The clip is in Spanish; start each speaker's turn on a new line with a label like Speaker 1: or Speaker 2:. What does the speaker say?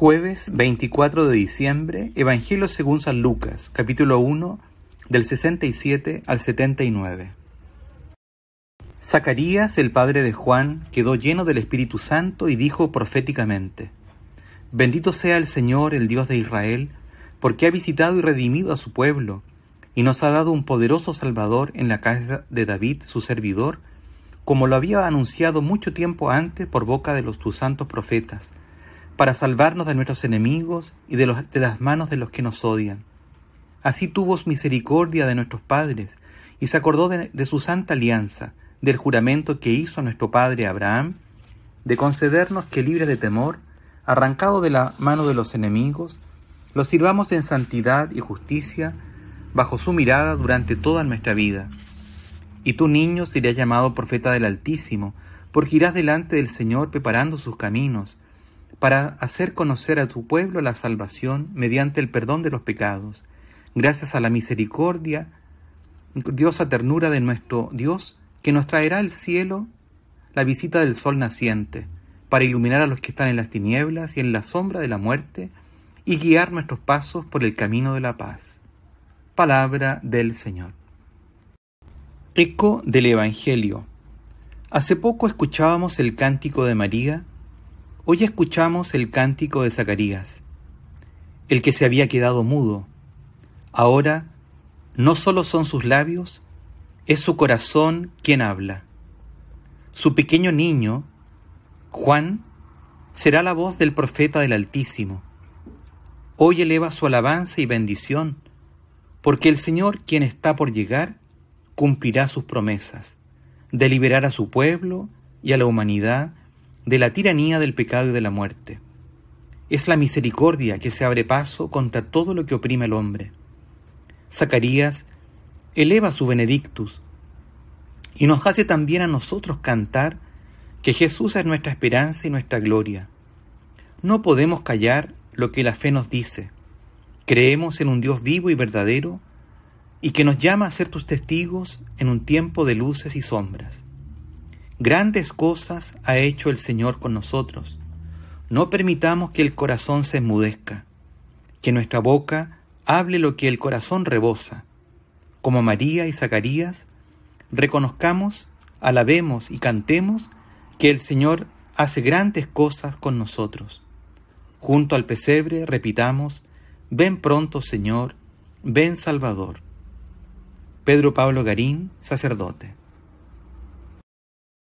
Speaker 1: Jueves 24 de diciembre, Evangelio según San Lucas, capítulo 1, del 67 al 79. Zacarías, el padre de Juan, quedó lleno del Espíritu Santo y dijo proféticamente, Bendito sea el Señor, el Dios de Israel, porque ha visitado y redimido a su pueblo, y nos ha dado un poderoso Salvador en la casa de David, su servidor, como lo había anunciado mucho tiempo antes por boca de los tus santos profetas para salvarnos de nuestros enemigos y de, las manos de los que nos odian. Así tuvo misericordia de nuestros padres, y se acordó de, su santa alianza, del juramento que hizo a nuestro padre Abraham, de concedernos que libres de temor, arrancado de la mano de los enemigos, los sirvamos en santidad y justicia bajo su mirada durante toda nuestra vida. Y tú, niño, serás llamado profeta del Altísimo, porque irás delante del Señor preparando sus caminos, para hacer conocer a tu pueblo la salvación mediante el perdón de los pecados. Gracias a la misericordia, diosa ternura de nuestro Dios, que nos traerá al cielo la visita del sol naciente, para iluminar a los que están en las tinieblas y en la sombra de la muerte, y guiar nuestros pasos por el camino de la paz. Palabra del Señor. Eco del Evangelio. Hace poco escuchábamos el cántico de María Hoy escuchamos el cántico de Zacarías, el que se había quedado mudo. Ahora no solo son sus labios, es su corazón quien habla. Su pequeño niño, Juan, será la voz del profeta del Altísimo. Hoy eleva su alabanza y bendición, porque el Señor, quien está por llegar, cumplirá sus promesas, de liberar a su pueblo y a la humanidad de la tiranía del pecado y de la muerte. Es la misericordia que se abre paso contra todo lo que oprime al hombre. Zacarías eleva su benedictus y nos hace también a nosotros cantar que Jesús es nuestra esperanza y nuestra gloria. No podemos callar lo que la fe nos dice. Creemos en un Dios vivo y verdadero y que nos llama a ser tus testigos en un tiempo de luces y sombras. Grandes cosas ha hecho el Señor con nosotros. No permitamos que el corazón se enmudezca, que nuestra boca hable lo que el corazón rebosa. Como María y Zacarías, reconozcamos, alabemos y cantemos que el Señor hace grandes cosas con nosotros. Junto al pesebre repitamos, ven pronto Señor, ven Salvador. Pedro Pablo Garín, sacerdote.